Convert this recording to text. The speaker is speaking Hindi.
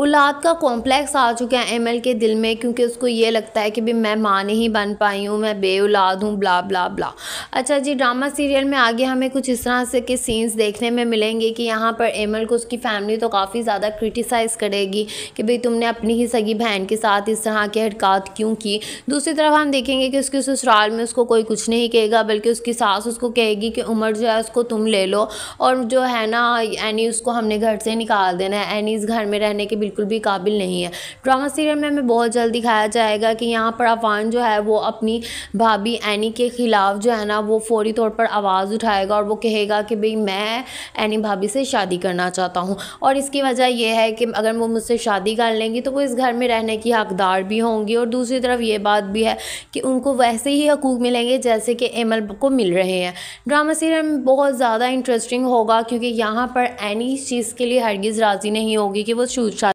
औलाद का कॉम्प्लेक्स आ चुका है एमएल के दिल में क्योंकि उसको ये लगता है कि भी मैं माँ नहीं बन पाई हूँ मैं बे औलाद हूँ ब्ला ब्ला ब्ला अच्छा जी ड्रामा सीरियल में आगे हमें कुछ इस तरह से के सीन्स देखने में मिलेंगे कि यहाँ पर एमएल को उसकी फैमिली तो काफ़ी ज़्यादा क्रिटिसाइज़ करेगी कि भाई तुमने अपनी ही सगी बहन के साथ इस तरह की हरकत क्यों की दूसरी तरफ हम देखेंगे कि उसके ससुराल में उसको कोई कुछ नहीं कहेगा बल्कि उसकी सास उसको कहेगी कि उम्र जो है उसको तुम ले लो और जो है ना एनी उसको हमने घर से निकाल देना है एनी इस घर में रहने के बिल्कुल भी काबिल नहीं है ड्रामा सीरियल में हमें बहुत जल्द दिखाया जाएगा कि यहाँ पर अफान जो है वो अपनी भाभी एनी के ख़िलाफ़ जो है ना वो फौरी तौर पर आवाज़ उठाएगा और वो कहेगा कि भाई मैं एनी भाभी से शादी करना चाहता हूँ और इसकी वजह यह है कि अगर वो मुझसे शादी कर लेंगी तो वो इस घर में रहने की हकदार भी होंगी और दूसरी तरफ ये बात भी है कि उनको वैसे ही हकूक़ मिलेंगे जैसे कि एमल को मिल रहे हैं ड्रामा सीरियल में बहुत ज़्यादा इंटरेस्टिंग होगा क्योंकि यहाँ पर एनी चीज़ के लिए हरगिज़ राज़ी नहीं होगी कि वो शादी